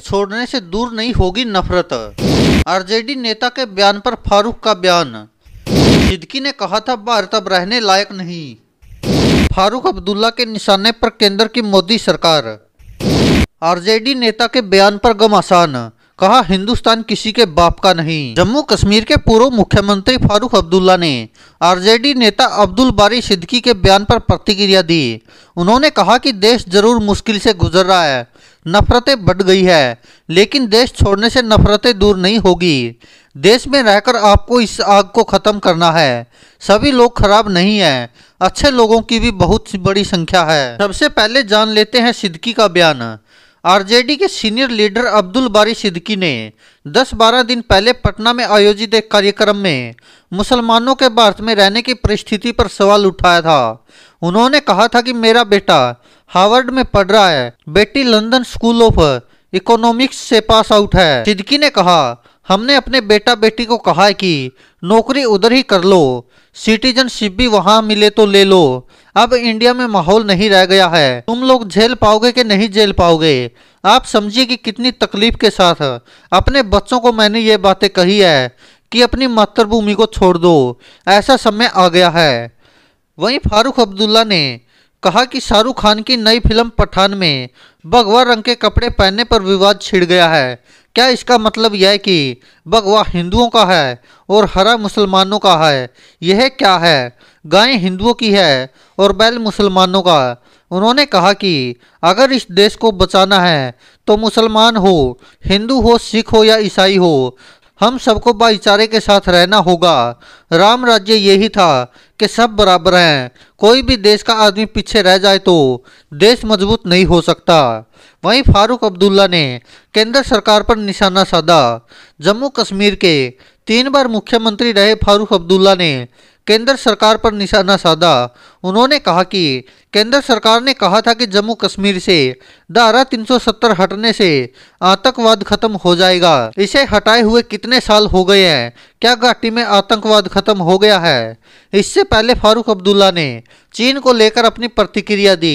छोड़ने से दूर नहीं होगी नफरत आरजेडी नेता के बयान पर फारूक का बयान सिद्दकी ने कहा था भारत अब रहने लायक नहीं फारूक अब्दुल्ला के निशाने पर केंद्र की मोदी सरकार आरजेडी नेता के बयान पर गम आसान कहा हिंदुस्तान किसी के बाप का नहीं जम्मू कश्मीर के पूर्व मुख्यमंत्री फारूक अब्दुल्ला ने आरजेडी नेता अब्दुल बारी सिद्दकी के बयान पर प्रतिक्रिया दी उन्होंने कहा कि देश जरूर मुश्किल से गुजर रहा है नफरतें बढ़ गई है लेकिन देश छोड़ने से नफरतें दूर नहीं होगी देश में रहकर आपको इस आग को ख़त्म करना है सभी लोग खराब नहीं है अच्छे लोगों की भी बहुत बड़ी संख्या है सबसे पहले जान लेते हैं सिद्दकी का बयान आरजेडी के सीनियर लीडर अब्दुल बारी सिद्दकी ने 10-12 दिन पहले पटना में आयोजित एक कार्यक्रम में मुसलमानों के भारत में रहने की परिस्थिति पर सवाल उठाया था उन्होंने कहा था कि मेरा बेटा हार्वर्ड में पढ़ रहा है बेटी लंदन स्कूल ऑफ इकोनॉमिक्स से पास आउट है सिद्दकी ने कहा हमने अपने बेटा बेटी को कहा है कि नौकरी उधर ही कर लो सिटीजनशिप भी वहाँ मिले तो ले लो अब इंडिया में माहौल नहीं रह गया है तुम लोग झेल पाओगे कि नहीं झेल पाओगे आप समझिए कि कितनी तकलीफ के साथ अपने बच्चों को मैंने ये बातें कही है कि अपनी मातृभूमि को छोड़ दो ऐसा समय आ गया है वहीं फारूक अब्दुल्ला ने कहा कि शाहरुख खान की नई फिल्म पठान में भगवा रंग के कपड़े पहनने पर विवाद छिड़ गया है क्या इसका मतलब यह कि भगवा हिंदुओं का है और हरा मुसलमानों का है यह क्या है गाय हिंदुओं की है और बैल मुसलमानों का उन्होंने कहा कि अगर इस देश को बचाना है तो मुसलमान हो हिंदू हो सिख हो या ईसाई हो हम सबको भाईचारे के साथ रहना होगा राम राज्य यही था कि सब बराबर हैं कोई भी देश का आदमी पीछे रह जाए तो देश मजबूत नहीं हो सकता वहीं फारूक अब्दुल्ला ने केंद्र सरकार पर निशाना साधा जम्मू कश्मीर के तीन बार मुख्यमंत्री रहे फारूक अब्दुल्ला ने केंद्र सरकार पर निशाना साधा उन्होंने कहा कि केंद्र सरकार ने कहा था कि जम्मू कश्मीर से धारा 370 हटने से आतंकवाद खत्म हो जाएगा इसे हटाए हुए कितने साल हो गए हैं क्या घाटी में आतंकवाद खत्म हो गया है इससे पहले फारूक अब्दुल्ला ने चीन को लेकर अपनी प्रतिक्रिया दी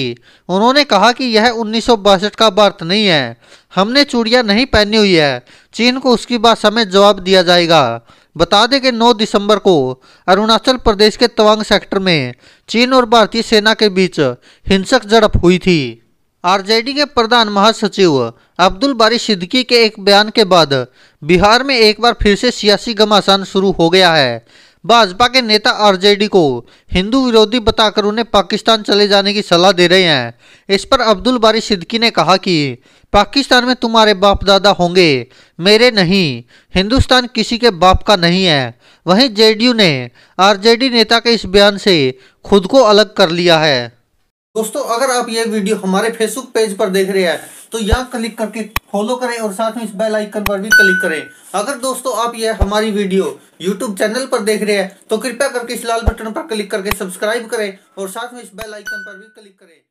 उन्होंने कहा कि यह उन्नीस का भारत नहीं है हमने चूड़िया नहीं पहनी हुई है चीन को उसकी बात समय जवाब दिया जाएगा बता दें कि 9 दिसंबर को अरुणाचल प्रदेश के तवांग सेक्टर में चीन और भारतीय सेना के बीच हिंसक झड़प हुई थी आरजेडी के प्रधान महासचिव अब्दुल बारी सिद्दकी के एक बयान के बाद बिहार में एक बार फिर से सियासी घमासान शुरू हो गया है भाजपा के नेता आरजेडी को हिंदू विरोधी बताकर उन्हें पाकिस्तान चले जाने की सलाह दे रहे हैं इस पर अब्दुल बारी सिद्दकी ने कहा कि पाकिस्तान में तुम्हारे बाप दादा होंगे मेरे नहीं हिंदुस्तान किसी के बाप का नहीं है वहीं जेडीयू ने आरजेडी नेता के इस बयान से खुद को अलग कर लिया है दोस्तों अगर आप ये वीडियो हमारे फेसबुक पेज पर देख रहे हैं तो यहाँ क्लिक करके फॉलो करें और साथ में इस बेल आइकन पर भी क्लिक करें अगर दोस्तों आप ये हमारी वीडियो यूट्यूब चैनल पर देख रहे हैं तो कृपया करके इस लाल बटन पर क्लिक करके सब्सक्राइब करें और साथ में इस बेल आइकन पर भी क्लिक करें